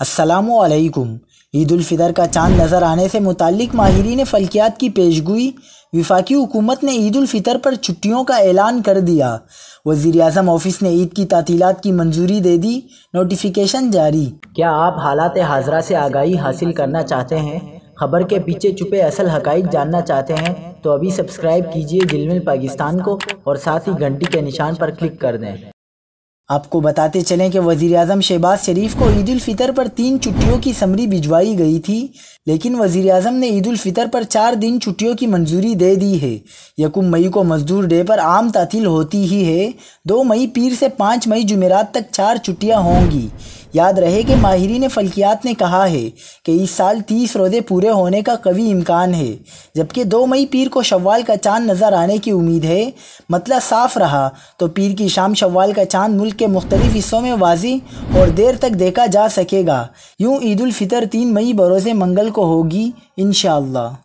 असलम ईदालफ़ितर का चांद नज़र आने से मुतक माहरीन फल्कियात की पेशगोई विफाकी हुकूमत ने ईदालफ़ितर पर छुट्टियों का ऐलान कर दिया वज़ी अजम ऑफिस ने ईद की तातीलत की मंजूरी दे दी नोटिफिकेशन जारी क्या आप हालात हाजरा से आगाही हासिल करना चाहते हैं खबर के पीछे छुपे असल हकाइक जानना चाहते हैं तो अभी सब्सक्राइब कीजिए दिलमिल पाकिस्तान को और साथ ही घंटी के निशान पर क्लिक कर दें आपको बताते चलें कि वजीर अजम शहबाज शरीफ को ईद फितर पर तीन छुट्टियों की समरी भिजवाई गई थी लेकिन वजीर अजम ने ईद फितर पर चार दिन छुट्टियों की मंजूरी दे दी है यकुम मई को मजदूर डे पर आम तातील होती ही है दो मई पीर से पाँच मई जुमेरात तक चार छुट्टियाँ होंगी याद रहे कि माहरीन फल्कियात ने कहा है कि इस साल तीस रोज़े पूरे होने का कवी इम्कान है जबकि दो मई पीर को शव्वाल का चांद नज़र आने की उम्मीद है मतलब साफ रहा तो पीर की शाम शव्वाल का चांद मुल्क के मुख्तलिफ हिस्सों में वाजी और देर तक देखा जा सकेगा यूँ ईदालफ़ितर तीन मई बरोज़ मंगल को होगी इन